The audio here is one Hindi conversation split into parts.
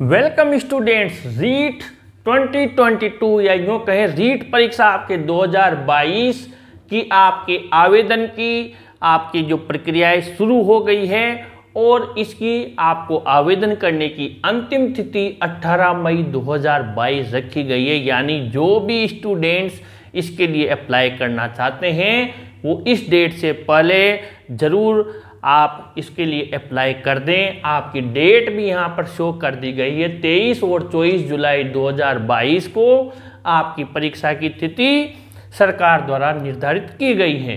वेलकम स्टूडेंट्स रीट 2022 या यूँ कहें रीट परीक्षा आपके 2022 की आपके आवेदन की आपकी जो प्रक्रियाएं शुरू हो गई है और इसकी आपको आवेदन करने की अंतिम तिथि 18 मई 2022 रखी गई है यानी जो भी स्टूडेंट्स इसके लिए अप्लाई करना चाहते हैं वो इस डेट से पहले ज़रूर आप इसके लिए अप्लाई कर दें आपकी डेट भी यहाँ पर शो कर दी गई है 23 और 24 जुलाई 2022 को आपकी परीक्षा की तिथि सरकार द्वारा निर्धारित की गई है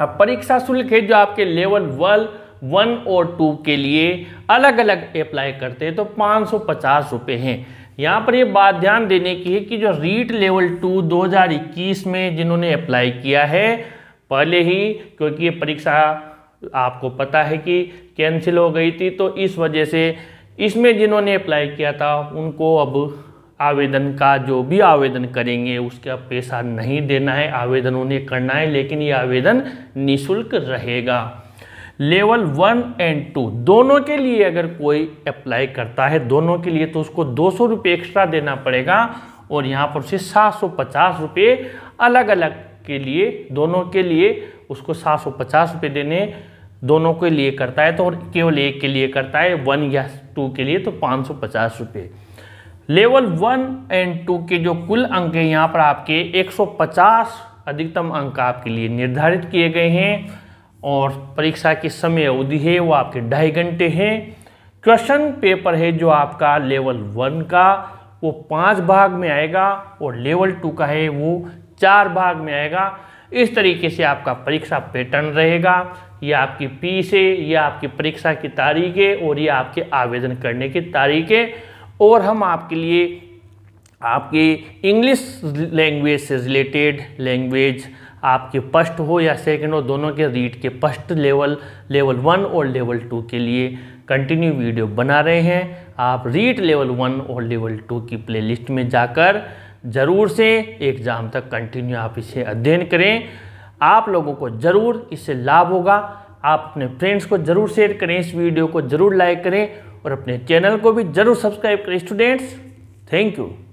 अब परीक्षा शुल्क है जो आपके लेवल वन वन और टू के लिए अलग अलग अप्लाई करते हैं तो पाँच सौ पचास रुपये हैं यहाँ पर ये बात ध्यान देने की है कि जो रीट लेवल टू 2021 में जिन्होंने अप्लाई किया है पहले ही क्योंकि ये परीक्षा आपको पता है कि कैंसिल हो गई थी तो इस वजह से इसमें जिन्होंने अप्लाई किया था उनको अब आवेदन का जो भी आवेदन करेंगे उसका पैसा नहीं देना है आवेदन उन्हें करना है लेकिन ये आवेदन निशुल्क रहेगा लेवल वन एंड टू दोनों के लिए अगर कोई अप्लाई करता है दोनों के लिए तो उसको दो सौ रुपये एक्स्ट्रा देना पड़ेगा और यहाँ पर उसे सात सौ पचास रुपये अलग अलग के लिए दोनों के लिए उसको सात सौ पचास रुपये देने दोनों के लिए करता है तो और केवल एक के लिए करता है वन या टू के लिए तो पाँच सौ पचास रुपये लेवल वन एंड टू के जो कुल अंक हैं यहाँ पर आपके एक सौ पचास अधिकतम अंक आपके लिए निर्धारित किए गए हैं और परीक्षा की समय अवधि है वो आपके ढाई घंटे हैं क्वेश्चन पेपर है जो आपका लेवल वन का वो पांच भाग में आएगा और लेवल टू का है वो चार भाग में आएगा इस तरीके से आपका परीक्षा पैटर्न रहेगा ये आपकी से ये आपकी परीक्षा की तारीखें और ये आपके आवेदन करने की तारीखें और हम आपके लिए आपकी इंग्लिश लैंग्वेज से रिलेटेड लैंग्वेज आपके फर्स्ट हो या सेकेंड हो दोनों के रीड के फर्स्ट लेवल लेवल वन और लेवल टू के लिए कंटिन्यू वीडियो बना रहे हैं आप रीड लेवल वन और लेवल टू की प्लेलिस्ट में जाकर ज़रूर से एग्ज़ाम तक कंटिन्यू आप इसे अध्ययन करें आप लोगों को ज़रूर इससे लाभ होगा आप अपने फ्रेंड्स को ज़रूर शेयर करें इस वीडियो को ज़रूर लाइक करें और अपने चैनल को भी ज़रूर सब्सक्राइब करें स्टूडेंट्स थैंक यू